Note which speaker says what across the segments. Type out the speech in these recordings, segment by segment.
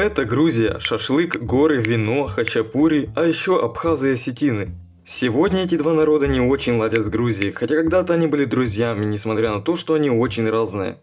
Speaker 1: Это Грузия, шашлык, горы, вино, хачапури, а еще абхазы и осетины. Сегодня эти два народа не очень ладят с Грузией, хотя когда-то они были друзьями, несмотря на то, что они очень разные.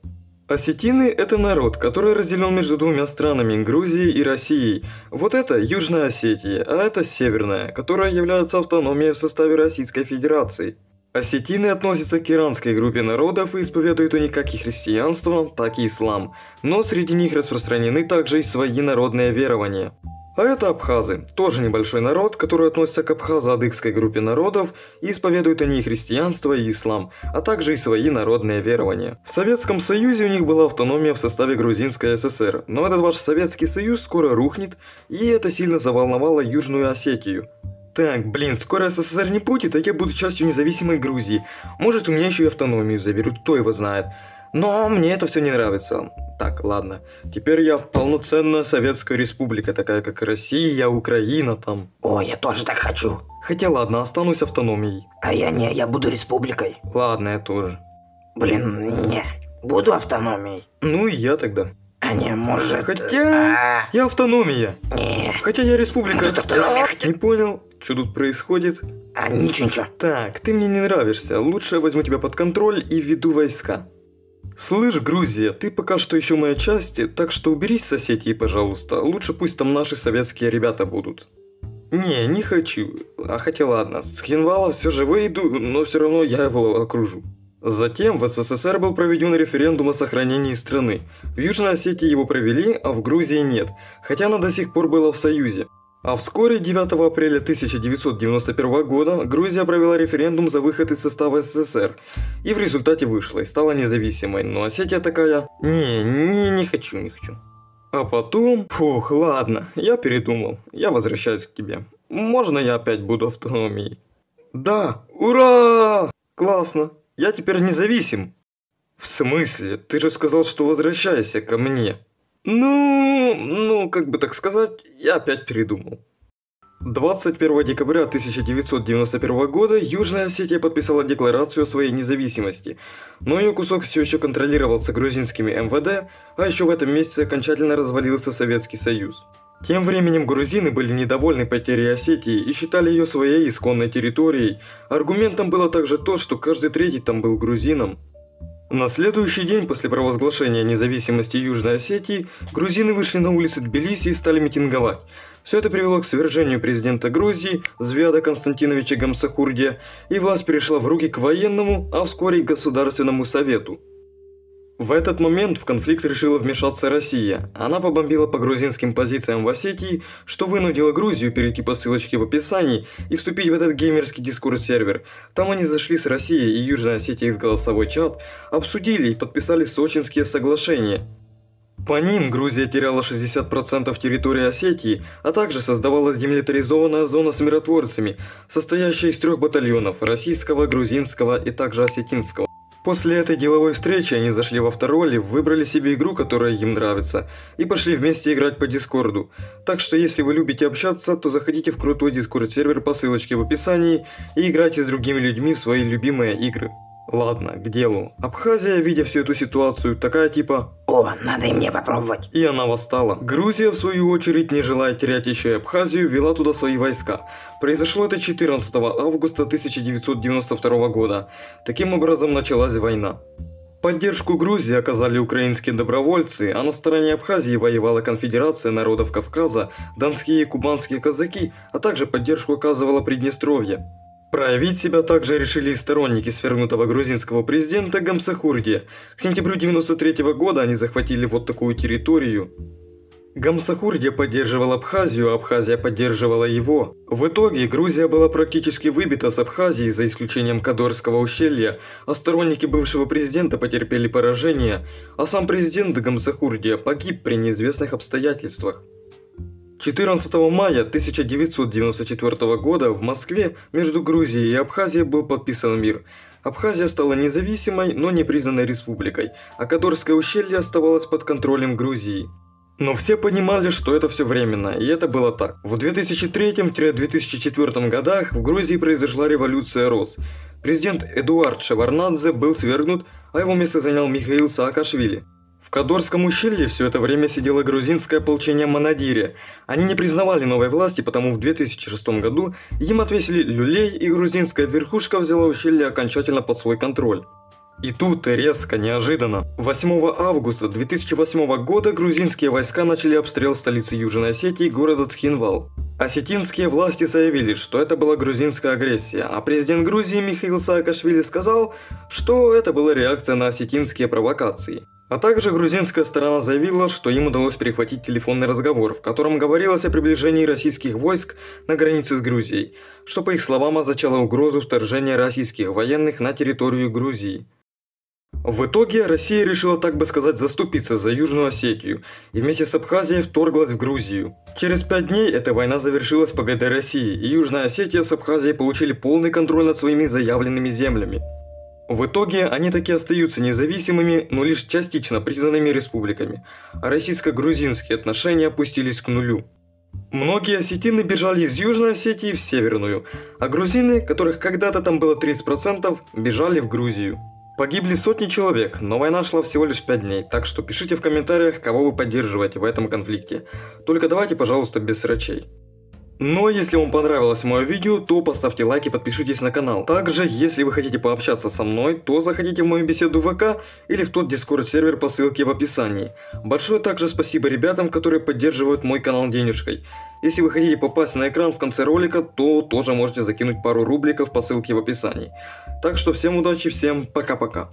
Speaker 1: Осетины – это народ, который разделен между двумя странами – Грузией и Россией. Вот это Южная Осетия, а это Северная, которая является автономией в составе Российской Федерации. Осетины относятся к иранской группе народов и исповедуют у них как и христианство, так и ислам, но среди них распространены также и свои народные верования. А это абхазы, тоже небольшой народ, который относится к абхазо-адыгской группе народов, и исповедуют они и христианство, и ислам, а также и свои народные верования. В Советском Союзе у них была автономия в составе Грузинской ССР, но этот ваш Советский Союз скоро рухнет, и это сильно заволновало Южную Осетию. Так, блин, скоро СССР не будет, а я буду частью независимой Грузии. Может, у меня еще и автономию заберут, кто его знает. Но мне это все не нравится. Так, ладно. Теперь я полноценная советская республика, такая как Россия, Украина там. О, я тоже так хочу. Хотя ладно, останусь автономией. А я не, я буду республикой. Ладно, я тоже. Блин, не. Буду автономией. Ну и я тогда. А не, может... Хотя... А... Я автономия. Не. Хотя я республика. Может, автономия? Я... Не понял. Что тут происходит? А, ничего, ничего. Так, ты мне не нравишься. Лучше я возьму тебя под контроль и веду войска. Слышь, Грузия, ты пока что еще моя часть, так что уберись соседей, пожалуйста. Лучше пусть там наши советские ребята будут. Не, не хочу. А хотя ладно, с Хинвала все же выйду, но все равно я его окружу. Затем в СССР был проведен референдум о сохранении страны. В Южной Осетии его провели, а в Грузии нет, хотя она до сих пор была в Союзе. А вскоре, 9 апреля 1991 года, Грузия провела референдум за выход из состава СССР. И в результате вышла и стала независимой. Но Осетия такая «Не, не, не хочу, не хочу». А потом, фух, ладно, я передумал, я возвращаюсь к тебе. Можно я опять буду автономией? Да, ура! Классно, я теперь независим. В смысле? Ты же сказал, что возвращайся ко мне. Ну, ну, как бы так сказать, я опять передумал. 21 декабря 1991 года Южная Осетия подписала декларацию о своей независимости, но ее кусок все еще контролировался грузинскими МВД, а еще в этом месяце окончательно развалился Советский Союз. Тем временем грузины были недовольны потерей Осетии и считали ее своей исконной территорией. Аргументом было также то, что каждый третий там был грузином. На следующий день после провозглашения независимости Южной Осетии грузины вышли на улицы Тбилиси и стали митинговать. Все это привело к свержению президента Грузии Звяда Константиновича Гамсахурдия, и власть перешла в руки к военному, а вскоре и к Государственному Совету. В этот момент в конфликт решила вмешаться Россия. Она побомбила по грузинским позициям в Осетии, что вынудило Грузию перейти по ссылочке в описании и вступить в этот геймерский дискурс-сервер. Там они зашли с Россией и Южной Осетией в голосовой чат, обсудили и подписали сочинские соглашения. По ним Грузия теряла 60% территории Осетии, а также создавалась демилитаризованная зона с миротворцами, состоящая из трех батальонов – российского, грузинского и также осетинского. После этой деловой встречи они зашли во автороли, выбрали себе игру, которая им нравится, и пошли вместе играть по Дискорду. Так что если вы любите общаться, то заходите в крутой Дискорд сервер по ссылочке в описании и играйте с другими людьми в свои любимые игры. Ладно, к делу. Абхазия, видя всю эту ситуацию, такая типа «О, надо и мне попробовать!» И она восстала. Грузия, в свою очередь, не желая терять еще и Абхазию, вела туда свои войска. Произошло это 14 августа 1992 года. Таким образом началась война. Поддержку Грузии оказали украинские добровольцы, а на стороне Абхазии воевала Конфедерация народов Кавказа, донские и кубанские казаки, а также поддержку оказывала Приднестровье. Проявить себя также решили и сторонники свергнутого грузинского президента Гамсахурги. К сентябрю 1993 года они захватили вот такую территорию. Гамсахурдия поддерживал Абхазию, а Абхазия поддерживала его. В итоге Грузия была практически выбита с Абхазии, за исключением Кадорского ущелья, а сторонники бывшего президента потерпели поражение, а сам президент Гамсахурдия погиб при неизвестных обстоятельствах. 14 мая 1994 года в Москве между Грузией и Абхазией был подписан мир. Абхазия стала независимой, но не признанной республикой, а Кадорское ущелье оставалось под контролем Грузии. Но все понимали, что это все временно, и это было так. В 2003-2004 годах в Грузии произошла революция РОС. Президент Эдуард Шеварнадзе был свергнут, а его место занял Михаил Саакашвили – в Кадорском ущелье все это время сидело грузинское ополчение Монадири. Они не признавали новой власти, потому в 2006 году им отвесили люлей, и грузинская верхушка взяла ущелье окончательно под свой контроль. И тут резко, неожиданно. 8 августа 2008 года грузинские войска начали обстрел столицы Южной Осетии города Цхинвал. Осетинские власти заявили, что это была грузинская агрессия, а президент Грузии Михаил Саакашвили сказал, что это была реакция на осетинские провокации. А также грузинская сторона заявила, что им удалось перехватить телефонный разговор, в котором говорилось о приближении российских войск на границе с Грузией, что по их словам означало угрозу вторжения российских военных на территорию Грузии. В итоге Россия решила, так бы сказать, заступиться за Южную Осетию и вместе с Абхазией вторглась в Грузию. Через пять дней эта война завершилась победой России, и Южная Осетия с Абхазией получили полный контроль над своими заявленными землями. В итоге они таки остаются независимыми, но лишь частично признанными республиками, а российско-грузинские отношения опустились к нулю. Многие осетины бежали из Южной Осетии в Северную, а грузины, которых когда-то там было 30%, бежали в Грузию. Погибли сотни человек, но война шла всего лишь 5 дней, так что пишите в комментариях, кого вы поддерживаете в этом конфликте. Только давайте, пожалуйста, без срачей. Но если вам понравилось мое видео, то поставьте лайк и подпишитесь на канал. Также, если вы хотите пообщаться со мной, то заходите в мою беседу в ВК или в тот дискорд сервер по ссылке в описании. Большое также спасибо ребятам, которые поддерживают мой канал денежкой. Если вы хотите попасть на экран в конце ролика, то тоже можете закинуть пару рубликов по ссылке в описании. Так что всем удачи, всем пока-пока.